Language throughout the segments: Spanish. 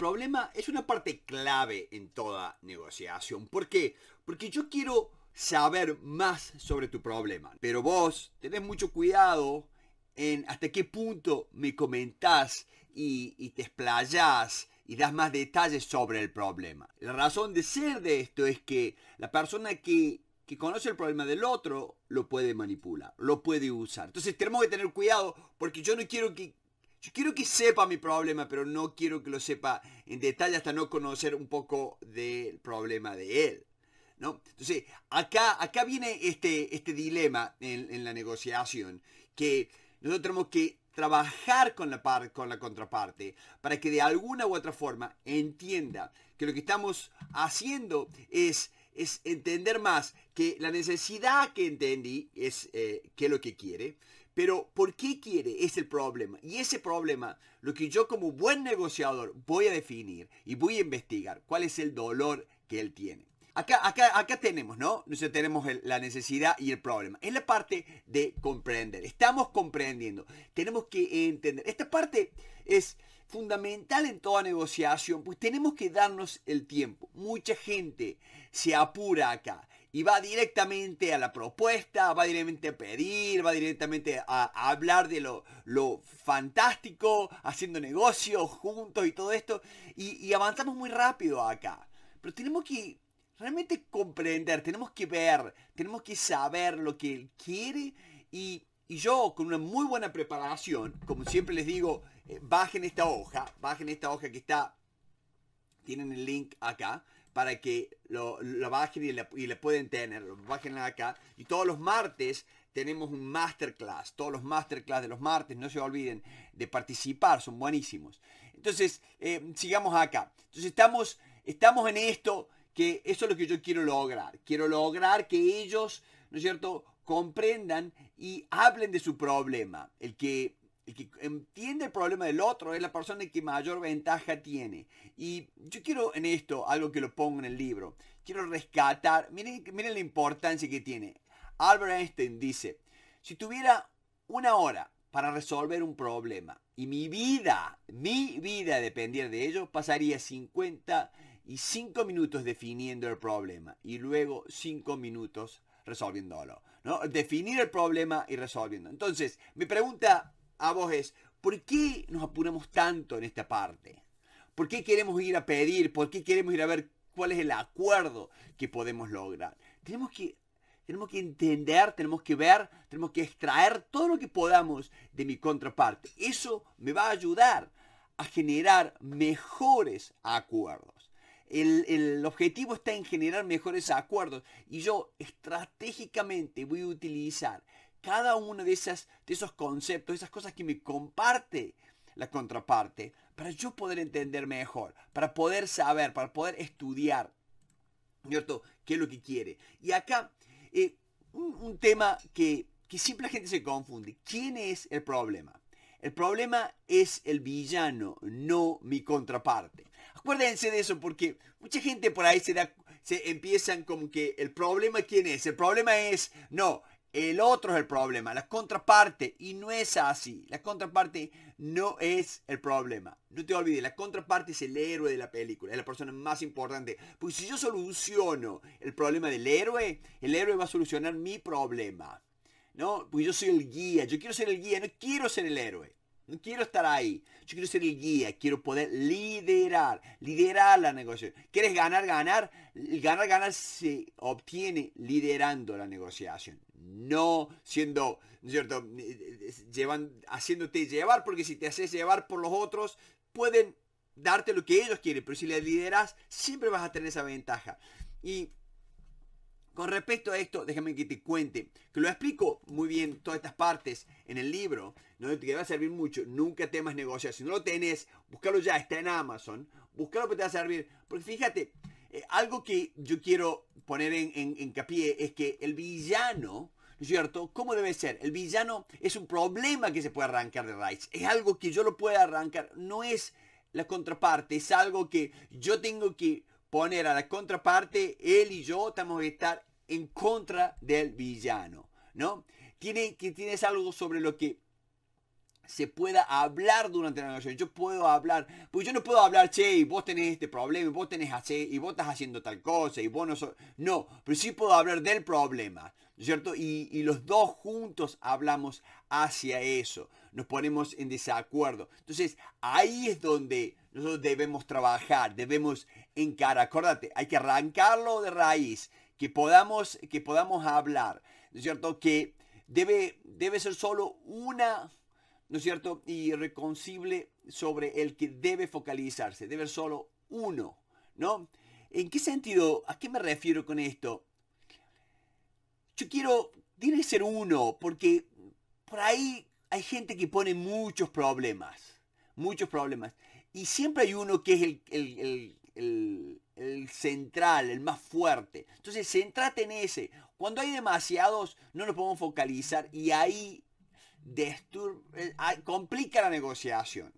problema es una parte clave en toda negociación. ¿Por qué? Porque yo quiero saber más sobre tu problema. Pero vos tenés mucho cuidado en hasta qué punto me comentás y, te explayás y das más detalles sobre el problema. La razón de ser de esto es que la persona que, que conoce el problema del otro lo puede manipular, lo puede usar. Entonces tenemos que tener cuidado porque yo no quiero que, yo quiero que sepa mi problema, pero no quiero que lo sepa en detalle hasta no conocer un poco del problema de él. ¿no? Entonces, acá, acá viene este, este dilema en, la negociación, que nosotros tenemos que trabajar con la, con la contraparte para que de alguna u otra forma entienda que lo que estamos haciendo es, es entender más que la necesidad que entendí es eh, qué es lo que quiere, pero ¿por qué quiere? Es el problema. Y ese problema, lo que yo como buen negociador voy a definir y voy a investigar cuál es el dolor que él tiene. Acá, acá, acá tenemos, ¿no? Nosotros tenemos la necesidad y el problema. Es la parte de comprender. Estamos comprendiendo. Tenemos que entender. Esta parte es fundamental en toda negociación, pues tenemos que darnos el tiempo. Mucha gente se apura acá y va directamente a la propuesta, va directamente a pedir, va directamente a, hablar de lo, fantástico, haciendo negocios juntos y todo esto. Y, avanzamos muy rápido acá. Pero tenemos que realmente comprender, tenemos que ver, tenemos que saber lo que él quiere y, y, yo con una muy buena preparación, como siempre les digo, eh, bajen esta hoja, bajen esta hoja que está, tienen el link acá, para que lo, bajen y le, pueden tener, lo bajen acá. Y todos los martes tenemos un masterclass, todos los masterclass de los martes, no se olviden de participar, son buenísimos. Entonces, eh, sigamos acá. Entonces estamos, estamos en esto, que eso es lo que yo quiero lograr. Quiero lograr que ellos, ¿no es cierto?, comprendan y hablen de su problema. El que el que entiende el problema del otro es la persona que mayor ventaja tiene. Y yo quiero en esto algo que lo pongo en el libro. Quiero rescatar, miren, miren la importancia que tiene. Albert Einstein dice, si tuviera una hora para resolver un problema y mi vida, mi vida dependiera de ello, pasaría y 55 minutos definiendo el problema y luego 5 minutos resolviéndolo. ¿no? Definir el problema y resolviendo. Entonces, mi pregunta a vos es, ¿por qué nos apuramos tanto en esta parte? ¿Por qué queremos ir a pedir? ¿Por qué queremos ir a ver cuál es el acuerdo que podemos lograr? Tenemos que, tenemos que entender, tenemos que ver, tenemos que extraer todo lo que podamos de mi contraparte. Eso me va a ayudar a generar mejores acuerdos. El, el, objetivo está en generar mejores acuerdos y yo estratégicamente voy a utilizar cada uno de, esas, de esos conceptos, esas cosas que me comparte la contraparte, para yo poder entender mejor, para poder saber, para poder estudiar, ¿cierto? ¿Qué es lo que quiere? Y acá, eh, un, tema que, que siempre gente se confunde. ¿Quién es el problema? El problema es el villano, no mi contraparte. Acuérdense de eso porque mucha gente por ahí se da, se empiezan como que el problema quién es. El problema es, no, el otro es el problema, la contraparte. Y no es así. La contraparte no es el problema. No te olvides, la contraparte es el héroe de la película. Es la persona más importante. Pues si yo soluciono el problema del héroe, el héroe va a solucionar mi problema. ¿No? Porque yo soy el guía. Yo quiero ser el guía. No quiero ser el héroe. No quiero estar ahí. Yo quiero ser el guía, quiero poder liderar, liderar la negociación. ¿Quieres ganar, ganar? ganar, ganar se obtiene liderando la negociación. No siendo, cierto? Eh, eh, llevan, haciéndote llevar, porque si te haces llevar por los otros, pueden darte lo que ellos quieren, pero si le lideras, siempre vas a tener esa ventaja. Y con respecto a esto, déjame que te cuente, que lo explico muy bien todas estas partes en el libro, no te va a servir mucho, nunca temas negociar, si no lo tenés, búscalo ya, está en Amazon, búscalo que te va a servir, porque fíjate, eh, algo que yo quiero poner en, en, en capié es que el villano, ¿no es cierto? ¿Cómo debe ser? El villano es un problema que se puede arrancar de raíz, es algo que yo lo puedo arrancar, no es la contraparte, es algo que yo tengo que poner a la contraparte, él y yo estamos que estar en contra del villano, ¿no? Tiene, que tienes algo sobre lo que se pueda hablar durante la negociación. Yo puedo hablar, pues yo no puedo hablar, che, y vos tenés este problema, y vos tenés así, y vos estás haciendo tal cosa, y vos no No, pero sí puedo hablar del problema, ¿cierto? Y, y, los dos juntos hablamos hacia eso, nos ponemos en desacuerdo. Entonces, ahí es donde nosotros debemos trabajar, debemos en cara. Acuérdate, hay que arrancarlo de raíz, que podamos, que podamos hablar, ¿no es cierto? Que debe, debe ser solo una, ¿no es cierto? Irreconcible sobre el que debe focalizarse, debe ser solo uno, ¿no? ¿En qué sentido? ¿A qué me refiero con esto? Yo quiero, tiene que ser uno, porque por ahí hay gente que pone muchos problemas, muchos problemas. Y siempre hay uno que es el, el, central, el más fuerte. Entonces, centrate en ese. Cuando hay demasiados, no nos podemos focalizar y ahí eh, ah, complica la negociación.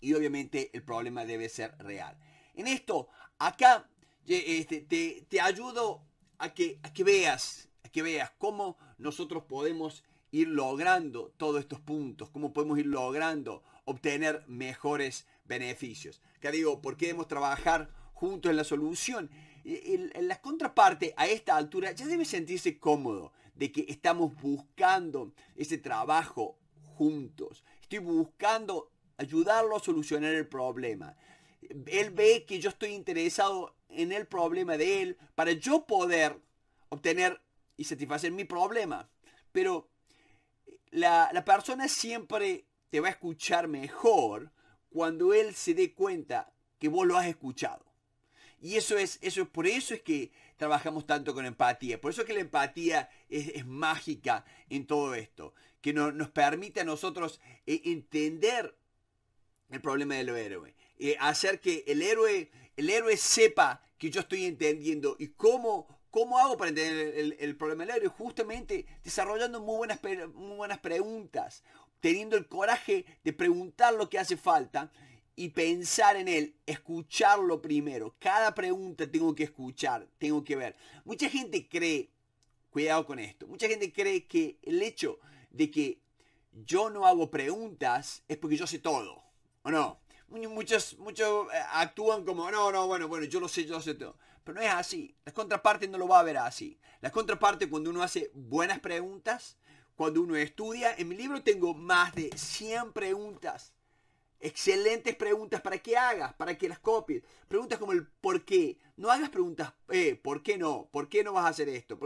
Y obviamente el problema debe ser real. En esto, acá este, te, ayudo a que, veas, a que veas cómo nosotros podemos ir logrando todos estos puntos, cómo podemos ir logrando obtener mejores beneficios. Que digo, ¿por qué debemos trabajar juntos en la solución? En la contraparte a esta altura ya debe sentirse cómodo de que estamos buscando ese trabajo juntos. Estoy buscando ayudarlo a solucionar el problema. Él ve que yo estoy interesado en el problema de él para yo poder obtener y satisfacer mi problema. Pero la, persona siempre te va a escuchar mejor cuando él se dé cuenta que vos lo has escuchado. Y eso es, eso por eso es que trabajamos tanto con empatía. Por eso es que la empatía es, mágica en todo esto. Que nos permite a nosotros eh, entender el problema del héroe. Eh, hacer que el héroe, el héroe sepa que yo estoy entendiendo y cómo ¿Cómo hago para entender el, problema del héroe? Justamente desarrollando muy buenas, muy buenas preguntas, teniendo el coraje de preguntar lo que hace falta y pensar en él, escucharlo primero. Cada pregunta tengo que escuchar, tengo que ver. Mucha gente cree, cuidado con esto, mucha gente cree que el hecho de que yo no hago preguntas es porque yo sé todo, ¿o no? Muchos, muchos eh, actúan como, no, no, bueno, bueno, yo lo sé, yo lo sé todo. Pero no es así. La contraparte no lo va a ver así. La contraparte cuando uno hace buenas preguntas, cuando uno estudia, en mi libro tengo más de 100 preguntas. Excelentes preguntas para que hagas, para que las copies. Preguntas como el por qué. No hagas preguntas, eh, ¿por qué no? ¿Por qué no vas a hacer esto?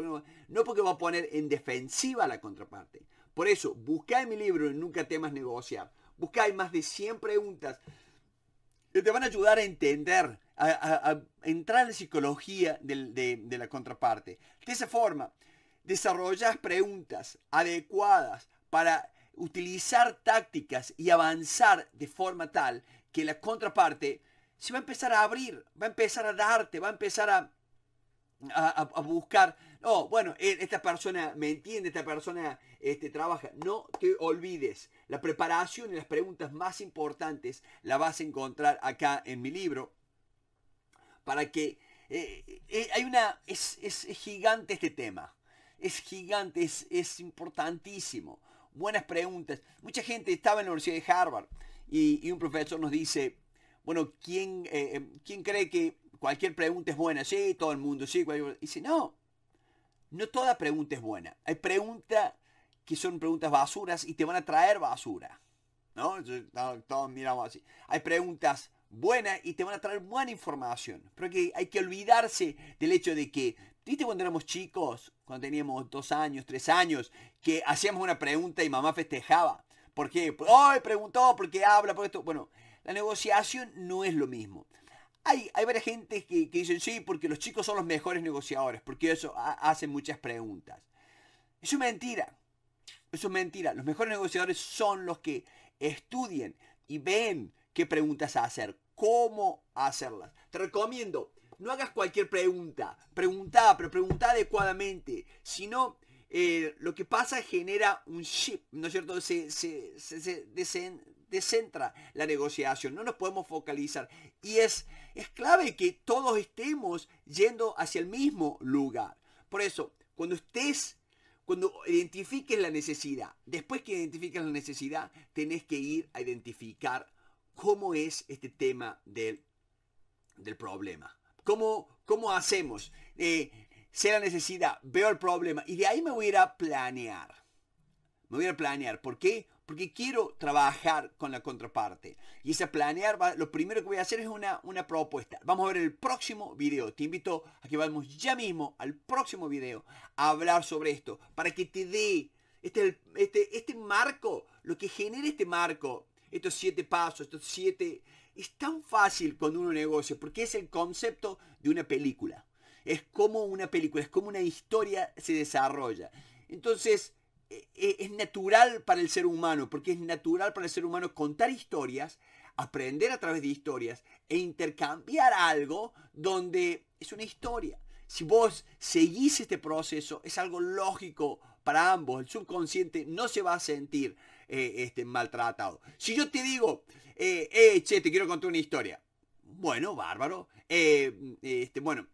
no? porque va a poner en defensiva la contraparte. Por eso, busca en mi libro en Nunca temas negociar. Busca hay más de 100 preguntas que te van a ayudar a entender a, entrar en la psicología de, la contraparte. De esa forma, desarrollas preguntas adecuadas para utilizar tácticas y avanzar de forma tal que la contraparte se va a empezar a abrir, va a empezar a darte, va a empezar a, buscar, oh, bueno, e, esta persona me entiende, esta persona este, trabaja. No te olvides, la preparación y las preguntas más importantes la vas a encontrar acá en mi libro para que... Eh, eh, eh, hay una... Es, gigante este tema. Es gigante, es, es importantísimo. Buenas preguntas. Mucha gente estaba en la Universidad de Harvard y, un profesor nos dice, bueno, ¿quién, ¿quién cree que cualquier pregunta es buena? Sí, todo el mundo, sí. Y dice, no, no toda pregunta es buena. Hay preguntas que son preguntas basuras y te van a traer basura. ¿No? Todos miramos así. Hay preguntas buena y te van a traer buena información. Pero que hay que olvidarse del hecho de que, ¿viste cuando éramos chicos, cuando teníamos dos años, tres años, que hacíamos una pregunta y mamá festejaba? porque hoy preguntó! ¿Por qué habla? ¿Por esto? Bueno, la negociación no es lo mismo. Hay, hay varias gente que, dicen, sí, porque los chicos son los mejores negociadores, porque eso hace hacen muchas preguntas. Eso es mentira. Eso es mentira. Los mejores negociadores son los que estudian y ven qué preguntas hacer, cómo hacerlas. Te recomiendo, no hagas cualquier pregunta, pregunta, pero pregunta adecuadamente, sino no, eh, lo que pasa genera un ship, ¿no es cierto? Se, descentra la negociación, no nos podemos focalizar. Y es, es clave que todos estemos yendo hacia el mismo lugar. Por eso, cuando estés, cuando identifiques la necesidad, después que identifiques la necesidad, tenés que ir a identificar cómo es este tema del, del problema. ¿Cómo, cómo hacemos? Eh, sé la necesidad, veo el problema y de ahí me voy a ir a planear. Me voy a, planear. ¿Por qué? Porque quiero trabajar con la contraparte. Y ese planear, lo primero que voy a hacer es una, una propuesta. Vamos a ver el próximo video. Te invito a que vamos ya mismo al próximo video a hablar sobre esto. Para que te dé este, este, este marco, lo que genera este marco estos siete pasos, estos siete... Es tan fácil cuando uno negocia, porque es el concepto de una película. Es como una película, es como una historia se desarrolla. Entonces, e, e, es natural para el ser humano, porque es natural para el ser humano contar historias, aprender a través de historias e intercambiar algo donde es una historia. Si vos seguís este proceso, es algo lógico para ambos. El subconsciente no se va a sentir eh, este, maltratado. Si yo te digo, eh, eh, che, te quiero contar una historia. Bueno, bárbaro. Eh, este, bueno,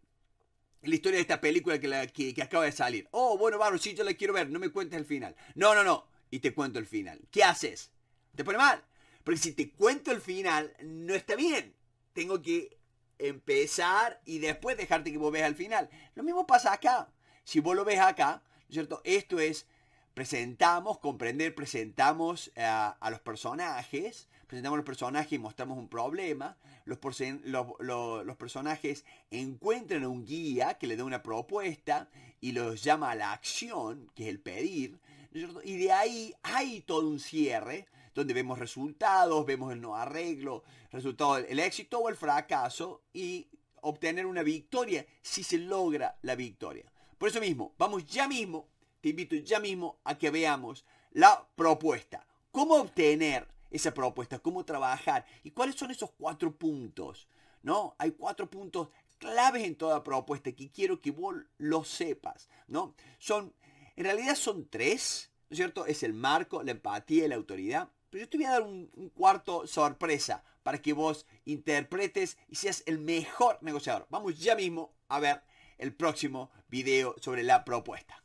la historia de esta película que, la, que, acaba de salir. Oh, bueno, bárbaro, si yo la quiero ver, no me cuentes el final. No, no, no. Y te cuento el final. ¿Qué haces? ¿Te pone mal? Porque si te cuento el final, no está bien. Tengo que empezar y después dejarte que vos veas el final. Lo mismo pasa acá. Si vos lo ves acá, ¿cierto? Esto es presentamos, comprender, presentamos a los personajes, presentamos los personajes y mostramos un problema, los, los, personajes encuentran un guía que le da una propuesta y los llama a la acción, que es el pedir, y de ahí hay todo un cierre donde vemos resultados, vemos el no arreglo, resultado, el éxito o el fracaso y obtener una victoria si se logra la victoria. Por eso mismo, vamos ya mismo te invito ya mismo a que veamos la propuesta. ¿Cómo obtener esa propuesta? ¿Cómo trabajar? ¿Y cuáles son esos cuatro puntos? ¿No? Hay cuatro puntos claves en toda propuesta que quiero que vos lo sepas, ¿no? Son, en realidad son tres, ¿no es cierto? Es el marco, la empatía y la autoridad. Pero yo te voy a dar un cuarto sorpresa para que vos interpretes y seas el mejor negociador. Vamos ya mismo a ver el próximo video sobre la propuesta.